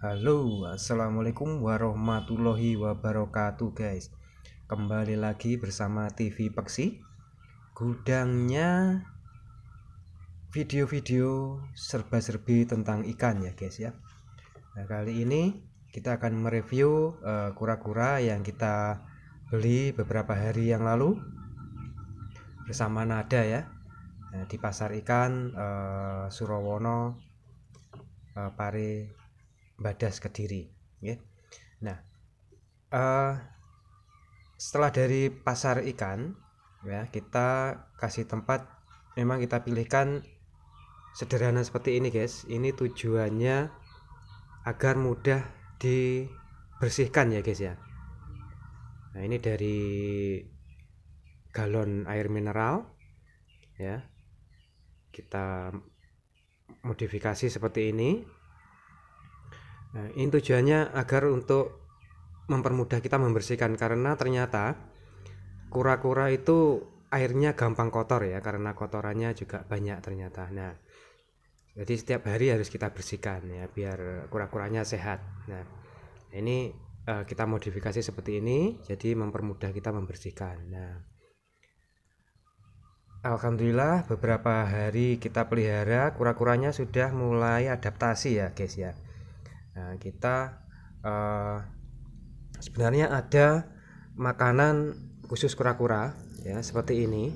Halo, assalamualaikum warahmatullahi wabarakatuh, guys. Kembali lagi bersama TV Peksi. Gudangnya video-video serba-serbi tentang ikan ya, guys ya. Nah, kali ini kita akan mereview eh, kura-kura uh, yang kita beli beberapa hari yang lalu bersama Nada ya nah, di pasar ikan uh, Surowono eh, Pare Badas Kediri ya. Nah, uh, setelah dari pasar ikan ya, kita kasih tempat memang kita pilihkan sederhana seperti ini guys. Ini tujuannya agar mudah dibersihkan ya guys ya. Nah, ini dari galon air mineral ya. Kita modifikasi seperti ini Nah, ini tujuannya agar untuk mempermudah kita membersihkan karena ternyata kura-kura itu airnya gampang kotor ya karena kotorannya juga banyak ternyata. Nah, jadi setiap hari harus kita bersihkan ya biar kura-kuranya sehat. Nah, ini uh, kita modifikasi seperti ini jadi mempermudah kita membersihkan. Nah, Alhamdulillah beberapa hari kita pelihara kura-kuranya sudah mulai adaptasi ya guys ya Nah, kita uh, sebenarnya ada makanan khusus kura-kura ya seperti ini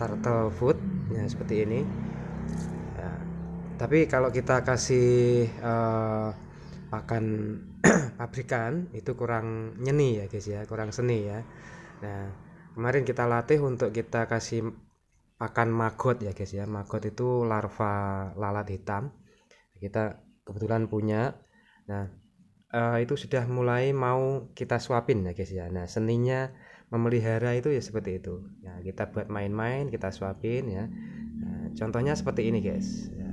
turtle food ya seperti ini ya, tapi kalau kita kasih uh, eh, pakan pabrikan itu kurang nyeni ya guys ya kurang seni ya nah kemarin kita latih untuk kita kasih pakan maggot ya guys ya maggot itu larva lalat hitam kita kebetulan punya nah uh, itu sudah mulai mau kita suapin ya guys ya nah seninya memelihara itu ya seperti itu Nah kita buat main-main kita suapin ya nah, contohnya seperti ini guys ya.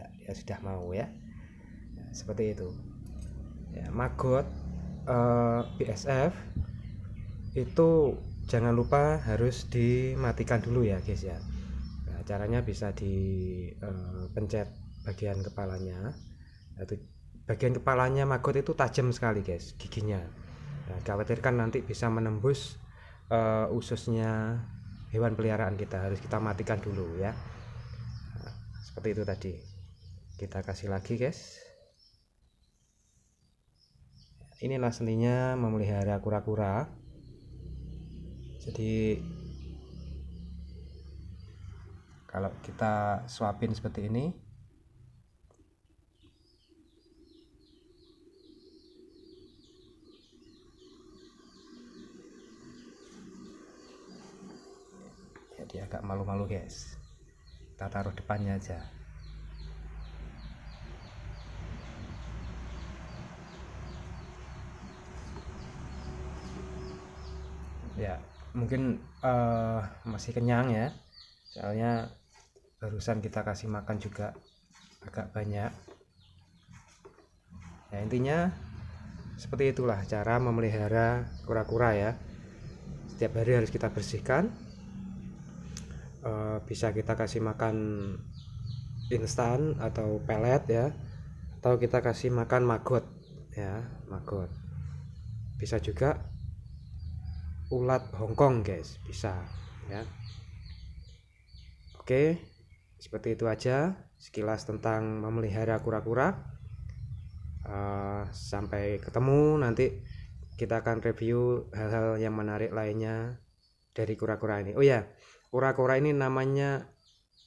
ya ya sudah mau ya, ya seperti itu ya magot Eh, PSF itu jangan lupa harus dimatikan dulu ya guys ya nah, caranya bisa dipencet eh, bagian kepalanya nah, itu bagian kepalanya maggot itu tajam sekali guys giginya nah, khawatirkan nanti bisa menembus uh, ususnya hewan peliharaan kita harus kita matikan dulu ya nah, seperti itu tadi kita kasih lagi guys inilah seninya memelihara kura-kura jadi kalau kita suapin seperti ini jadi agak malu-malu guys kita taruh depannya aja ya mungkin uh, masih kenyang ya soalnya barusan kita kasih makan juga agak banyak ya intinya seperti itulah cara memelihara kura-kura ya setiap hari harus kita bersihkan uh, bisa kita kasih makan instan atau pelet ya atau kita kasih makan maggot ya maggot bisa juga ulat Hongkong guys bisa ya oke seperti itu aja sekilas tentang memelihara kura-kura uh, sampai ketemu nanti kita akan review hal-hal yang menarik lainnya dari kura-kura ini oh ya kura-kura ini namanya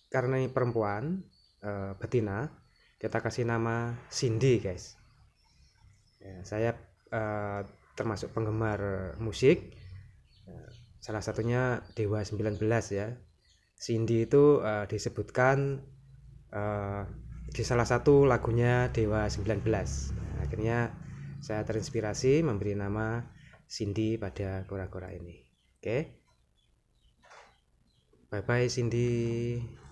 karena ini perempuan uh, betina kita kasih nama Cindy guys ya, saya uh, termasuk penggemar musik salah satunya Dewa 19 ya Cindy itu uh, disebutkan uh, di salah satu lagunya Dewa 19 nah, akhirnya saya terinspirasi memberi nama Cindy pada kura-kura ini oke okay? bye bye Cindy